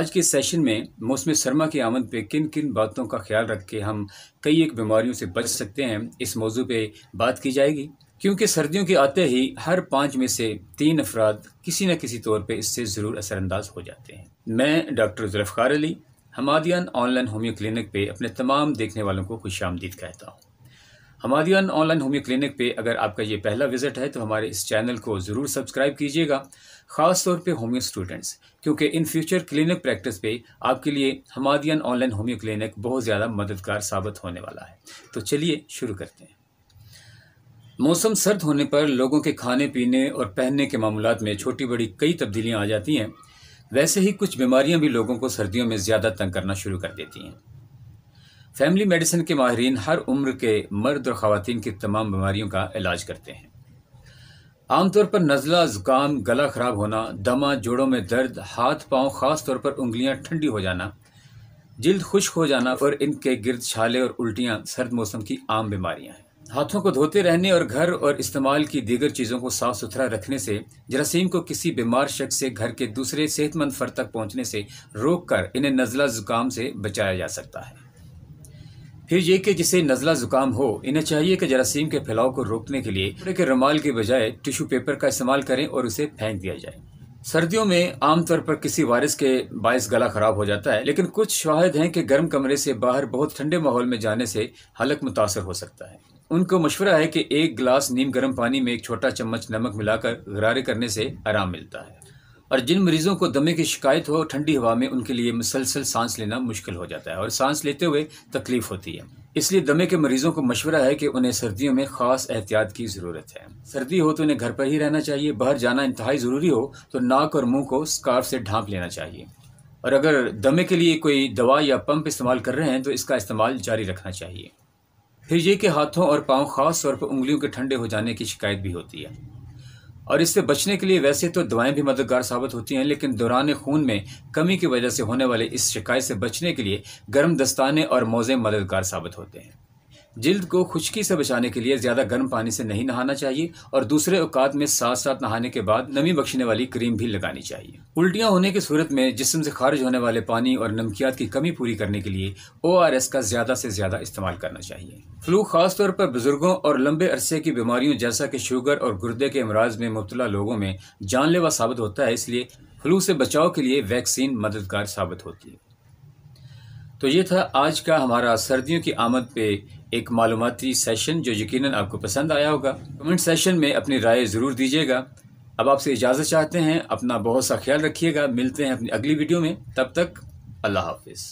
आज के सेशन में मौसम सरमा की आमद पे किन किन बातों का ख्याल रख के हम कई एक बीमारियों से बच सकते हैं इस मौजू पे बात की जाएगी क्योंकि सर्दियों के आते ही हर पांच में से तीन अफराद किसी न किसी तौर पे इससे ज़रूर असरअंदाज हो जाते हैं मैं doctor Zulfar Ali Hamadiyan online homeo clinic पे अपने तमाम देखने वालों को खुश आमदीद कहता हूँ हमादियन ऑनलाइन होम्यो क्लिनिक पे अगर आपका ये पहला विजिट है तो हमारे इस चैनल को ज़रूर सब्सक्राइब कीजिएगा ख़ास तौर पे होम्यो स्टूडेंट्स क्योंकि इन फ्यूचर क्लिनिक प्रैक्टिस पे आपके लिए हमादियन ऑनलाइन होम्यो क्लिनिक बहुत ज़्यादा मददगार साबित होने वाला है तो चलिए शुरू करते हैं मौसम सर्द होने पर लोगों के खाने पीने और पहनने के मामला में छोटी बड़ी कई तब्दीलियाँ आ जाती हैं वैसे ही कुछ बीमारियाँ भी लोगों को सर्दियों में ज़्यादा तंग करना शुरू कर देती हैं फैमिली मेडिसिन के माहरीन हर उम्र के मर्द और ख़वान की तमाम बीमारियों का इलाज करते हैं आमतौर पर नज़ला ज़ुकाम गला ख़राब होना दमा जोड़ों में दर्द हाथ पाँव ख़ास तौर पर उंगलियां ठंडी हो जाना जल्द खुश्क हो जाना और इनके गिर्द छाले और उल्टियां सर्द मौसम की आम बीमारियां हैं हाथों को धोते रहने और घर और इस्तेमाल की दीगर चीज़ों को साफ सुथरा रखने से जरासीम को किसी बीमार शख्स से घर के दूसरे सेहतमंद फर तक पहुंचने से रोक कर इन्हें नज़ला ज़ुकाम से बचाया जा सकता है फिर ये कि जिसे नज़ला ज़ुकाम हो इन्हें चाहिए कि जरासीम के फैलाव को रोकने के लिए कपड़े के रुमाल के बजाय टिश्यू पेपर का इस्तेमाल करें और उसे फेंक दिया जाए सर्दियों में आमतौर पर किसी वायरस के बायस गला ख़राब हो जाता है लेकिन कुछ शाहिद हैं कि गर्म कमरे से बाहर बहुत ठंडे माहौल में जाने से हालत मुतासर हो सकता है उनको मशवरा है कि एक गिलास नीम गर्म पानी में एक छोटा चम्मच नमक मिलाकर गरारे करने से आराम मिलता है और जिन मरीज़ों को दमे की शिकायत हो ठंडी हवा में उनके लिए मुसलसल सांस लेना मुश्किल हो जाता है और सांस लेते हुए तकलीफ होती है इसलिए दमे के मरीजों को मशवरा है कि उन्हें सर्दियों में खास एहतियात की ज़रूरत है सर्दी हो तो उन्हें घर पर ही रहना चाहिए बाहर जाना इंतहाई ज़रूरी हो तो नाक और मुंह को स्कार्फ से ढांप लेना चाहिए और अगर दमे के लिए कोई दवा या पंप इस्तेमाल कर रहे हैं तो इसका इस्तेमाल जारी रखना चाहिए फिर ये कि हाथों और पाँव ख़ास तौर पर उंगलियों के ठंडे हो जाने की शिकायत भी होती है और इससे बचने के लिए वैसे तो दवाएं भी मददगार साबित होती हैं लेकिन दौरान खून में कमी की वजह से होने वाले इस शिकायत से बचने के लिए गर्म दस्ताने और मोज़े मददगार साबित होते हैं जिल्द को खुश्की से बचाने के लिए ज़्यादा गर्म पानी से नहीं नहाना चाहिए और दूसरे औकात में साथ साथ नहाने के बाद नमी बख्शने वाली क्रीम भी लगानी चाहिए उल्टियाँ होने की सूरत में जिसम से खारिज होने वाले पानी और नमकियात की कमी पूरी करने के लिए ओ आर एस का ज़्यादा से ज़्यादा इस्तेमाल करना चाहिए फ्लू खासतौर पर बुजुर्गों और लंबे अरसे की बीमारियों जैसा कि शुगर और गुर्दे के अमराज में मुबतला लोगों में जानलेवा साबित होता है इसलिए फ्लू से बचाव के लिए वैक्सीन मददगार साबित होती है तो ये था आज का हमारा सर्दियों की आमद पे एक मालूमती सेशन जो यकीनन आपको पसंद आया होगा कमेंट सेशन में अपनी राय ज़रूर दीजिएगा अब आपसे इजाज़त चाहते हैं अपना बहुत सा ख्याल रखिएगा मिलते हैं अपनी अगली वीडियो में तब तक अल्लाह हाफिज़